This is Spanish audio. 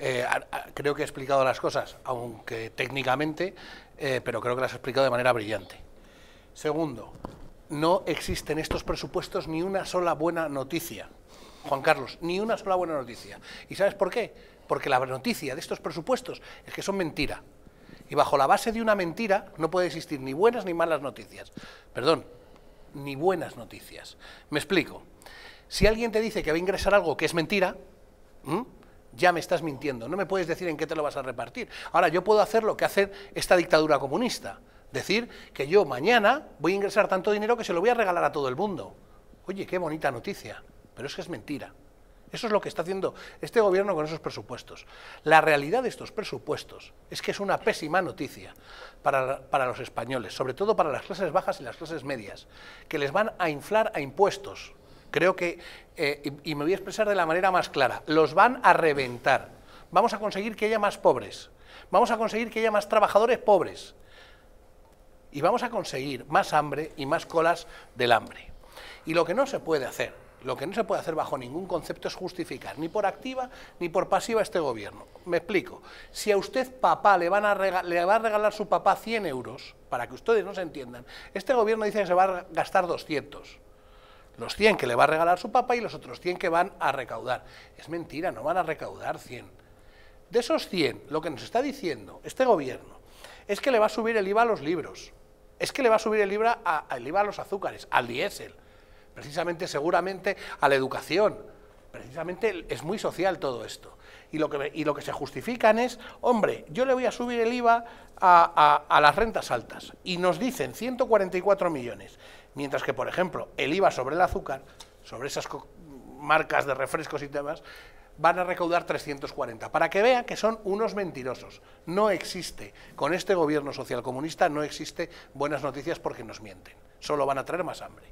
Eh, creo que he explicado las cosas, aunque técnicamente, eh, pero creo que las he explicado de manera brillante. Segundo, no existen estos presupuestos ni una sola buena noticia, Juan Carlos, ni una sola buena noticia. ¿Y sabes por qué? Porque la noticia de estos presupuestos es que son mentira. Y bajo la base de una mentira no puede existir ni buenas ni malas noticias. Perdón, ni buenas noticias. Me explico. Si alguien te dice que va a ingresar algo que es mentira, ya me estás mintiendo, no me puedes decir en qué te lo vas a repartir. Ahora, yo puedo hacer lo que hace esta dictadura comunista, decir que yo mañana voy a ingresar tanto dinero que se lo voy a regalar a todo el mundo. Oye, qué bonita noticia, pero es que es mentira. Eso es lo que está haciendo este gobierno con esos presupuestos. La realidad de estos presupuestos es que es una pésima noticia para, para, los españoles, sobre todo para las clases bajas y las clases medias, que les van a inflar a impuestos. Creo que, eh, y, me voy a expresar de la manera más clara, los van a reventar. Vamos a conseguir que haya más pobres. Vamos a conseguir que haya más trabajadores pobres. Y vamos a conseguir más hambre y más colas del hambre. Y lo que no se puede hacer, lo que no se puede hacer bajo ningún concepto es justificar, ni por activa ni por pasiva, este gobierno. Me explico. Si a usted, papá, le, van a le va a regalar su papá 100 euros, para que ustedes no se entiendan, este gobierno dice que se va a gastar 200 los 100 que le va a regalar su papá y los otros 100 que van a recaudar. Es mentira, no van a recaudar 100. De esos 100, lo que nos está diciendo este gobierno es que le va a subir el IVA a los libros, es que le va a subir el IVA a, IVA a los azúcares, al diésel, precisamente, seguramente, a la educación. Precisamente es muy social todo esto. Y lo, que, lo que se justifican es, hombre, yo le voy a subir el IVA a, a las rentas altas. Y nos dicen 144 millones. Mientras que, por ejemplo, el IVA sobre el azúcar, sobre esas marcas de refrescos y demás, van a recaudar 340. Para que vean que son unos mentirosos. No existe, con este gobierno socialcomunista no existe buenas noticias porque nos mienten. Solo van a traer más hambre.